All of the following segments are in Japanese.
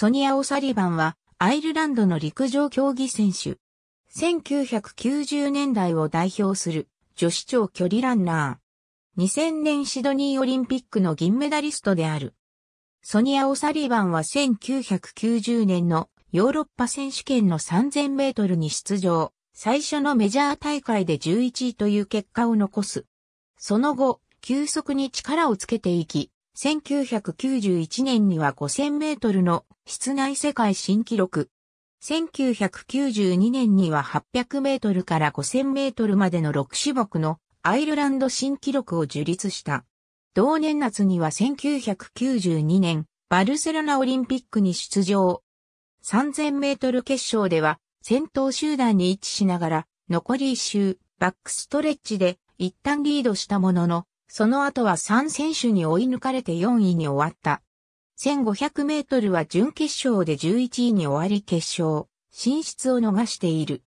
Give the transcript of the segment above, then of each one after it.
ソニア・オサリバンはアイルランドの陸上競技選手。1990年代を代表する女子長距離ランナー。2000年シドニーオリンピックの銀メダリストである。ソニア・オサリバンは1990年のヨーロッパ選手権の3000メートルに出場。最初のメジャー大会で11位という結果を残す。その後、急速に力をつけていき、1991年には5000メートルの室内世界新記録。1992年には800メートルから5000メートルまでの6種目のアイルランド新記録を樹立した。同年夏には1992年バルセロナオリンピックに出場。3000メートル決勝では先頭集団に位置しながら残り1周バックストレッチで一旦リードしたもののその後は3選手に追い抜かれて4位に終わった。1500メートルは準決勝で11位に終わり決勝、進出を逃している。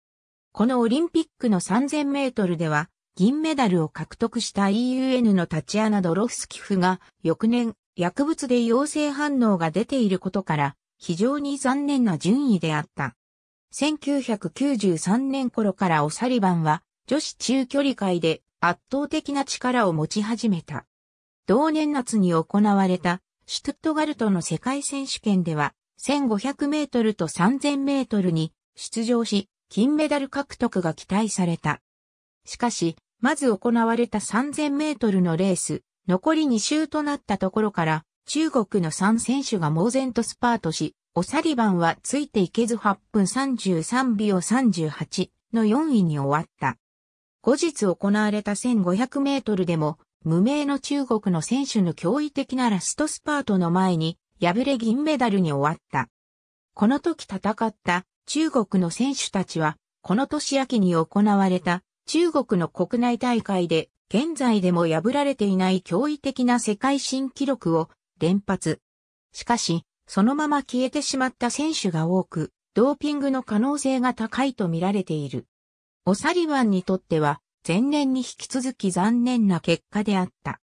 このオリンピックの3000メートルでは、銀メダルを獲得した EUN のタチアナ・ドロフスキフが、翌年、薬物で陽性反応が出ていることから、非常に残念な順位であった。1993年頃からオサリバンは、女子中距離界で圧倒的な力を持ち始めた。同年夏に行われたシュトゥットガルトの世界選手権では1500メートルと3000メートルに出場し、金メダル獲得が期待された。しかし、まず行われた3000メートルのレース、残り2周となったところから、中国の3選手が猛然とスパートし、オサリバンはついていけず8分33秒38の4位に終わった。後日行われた1500メートルでも、無名の中国の選手の驚異的なラストスパートの前に、敗れ銀メダルに終わった。この時戦った中国の選手たちは、この年秋に行われた中国の国内大会で、現在でも破られていない驚異的な世界新記録を連発。しかし、そのまま消えてしまった選手が多く、ドーピングの可能性が高いと見られている。オサリバンにとっては、前年に引き続き残念な結果であった。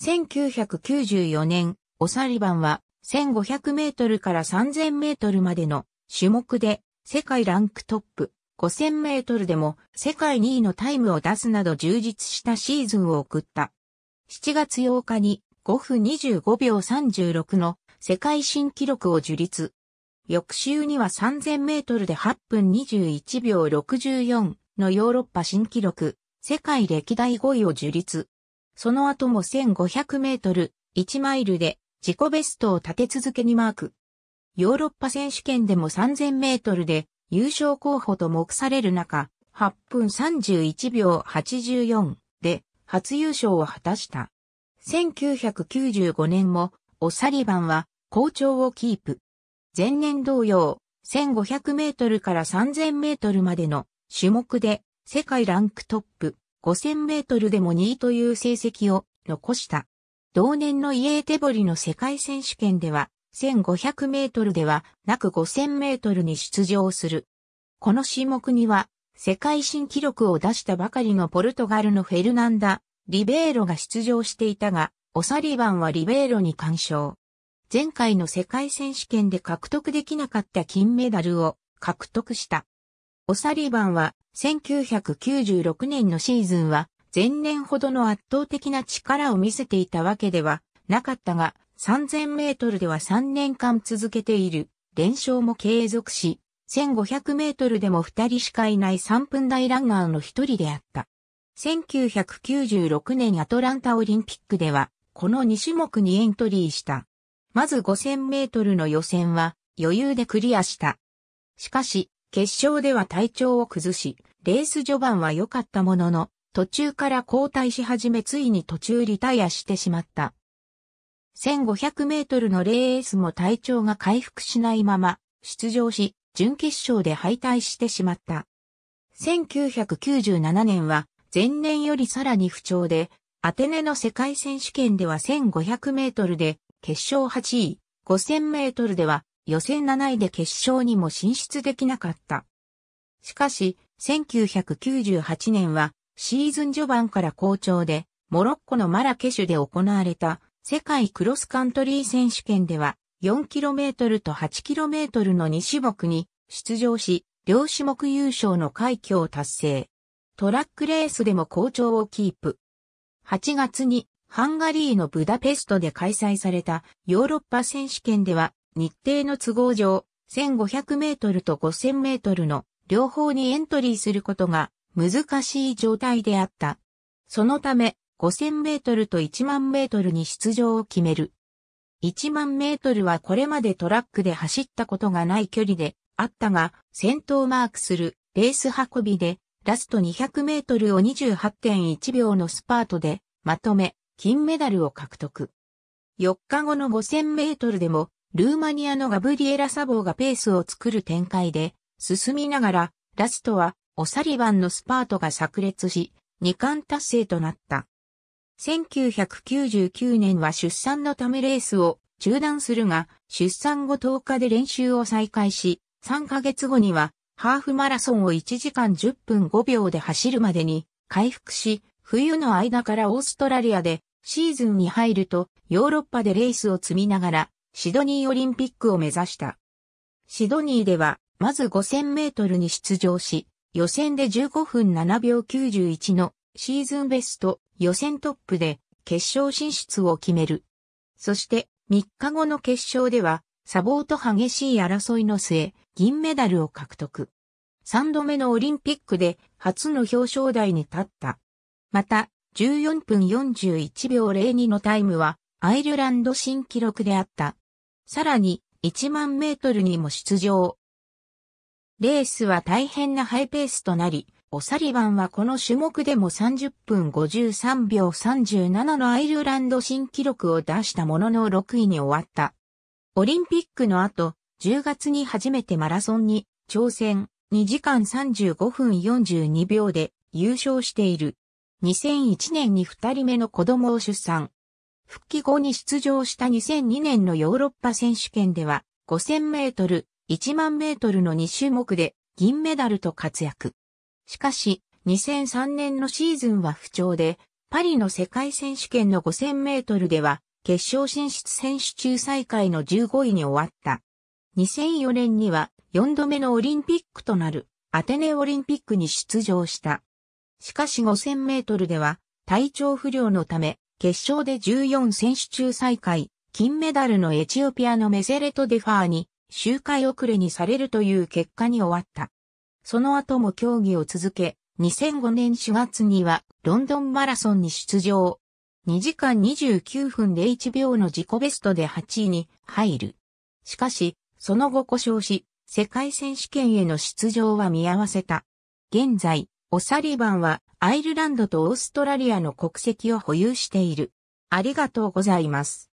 1994年、オサリバンは1500メートルから3000メートルまでの種目で世界ランクトップ5000メートルでも世界2位のタイムを出すなど充実したシーズンを送った。7月8日に5分25秒36の世界新記録を樹立。翌週には3000メートルで8分21秒64のヨーロッパ新記録、世界歴代5位を樹立。その後も1500メートル、1マイルで自己ベストを立て続けにマーク。ヨーロッパ選手権でも3000メートルで優勝候補と目される中、8分31秒84で初優勝を果たした。1995年もオサリバンは好調をキープ。前年同様、1500メートルから3000メートルまでの種目で世界ランクトップ5000メートルでも2位という成績を残した。同年のイエーテボリの世界選手権では1500メートルではなく5000メートルに出場する。この種目には世界新記録を出したばかりのポルトガルのフェルナンダ・リベーロが出場していたが、オサリバンはリベーロに干渉。前回の世界選手権で獲得できなかった金メダルを獲得した。オサリバンは1996年のシーズンは前年ほどの圧倒的な力を見せていたわけではなかったが3000メートルでは3年間続けている連勝も継続し1500メートルでも2人しかいない3分台ランナーの一人であった。1996年アトランタオリンピックではこの2種目にエントリーした。まず5000メートルの予選は余裕でクリアした。しかし、決勝では体調を崩し、レース序盤は良かったものの、途中から交代し始めついに途中リタイアしてしまった。1500メートルのレースも体調が回復しないまま出場し、準決勝で敗退してしまった。1997年は前年よりさらに不調で、アテネの世界選手権では1500メートルで決勝8位、5000メートルでは予選7位で決勝にも進出できなかった。しかし、1998年はシーズン序盤から好調で、モロッコのマラケシュで行われた世界クロスカントリー選手権では 4km と 8km の2種目に出場し、両種目優勝の快挙を達成。トラックレースでも好調をキープ。8月にハンガリーのブダペストで開催されたヨーロッパ選手権では日程の都合上1500メートルと5000メートルの両方にエントリーすることが難しい状態であった。そのため5000メートルと1万メートルに出場を決める。1万メートルはこれまでトラックで走ったことがない距離であったが、先頭マークするレース運びでラスト200メートルを28.1秒のスパートでまとめ、金メダルを獲得。4日後の5000メートルでも、ルーマニアのガブリエラ・サボーがペースを作る展開で、進みながら、ラストは、オサリバンのスパートが炸裂し、2冠達成となった。1999年は出産のためレースを中断するが、出産後10日で練習を再開し、3ヶ月後には、ハーフマラソンを1時間10分5秒で走るまでに回復し、冬の間からオーストラリアでシーズンに入るとヨーロッパでレースを積みながらシドニーオリンピックを目指した。シドニーではまず5000メートルに出場し、予選で15分7秒91のシーズンベスト予選トップで決勝進出を決める。そして3日後の決勝ではサボーと激しい争いの末、銀メダルを獲得。3度目のオリンピックで初の表彰台に立った。また、14分41秒02のタイムはアイルランド新記録であった。さらに1万メートルにも出場。レースは大変なハイペースとなり、オサリバンはこの種目でも30分53秒37のアイルランド新記録を出したものの6位に終わった。オリンピックの後、10月に初めてマラソンに挑戦、2時間35分42秒で優勝している。2001年に2人目の子供を出産。復帰後に出場した2002年のヨーロッパ選手権では5000メートル、1万メートルの2種目で銀メダルと活躍。しかし、2003年のシーズンは不調で、パリの世界選手権の5000メートルでは、決勝進出選手中最下位の15位に終わった。2004年には4度目のオリンピックとなるアテネオリンピックに出場した。しかし5000メートルでは体調不良のため、決勝で14選手中再開金メダルのエチオピアのメゼレト・デファーに周回遅れにされるという結果に終わった。その後も競技を続け、2005年4月にはロンドンマラソンに出場。2時間29分で1秒の自己ベストで8位に入る。しかし、その後故障し、世界選手権への出場は見合わせた。現在、オサリバンはアイルランドとオーストラリアの国籍を保有している。ありがとうございます。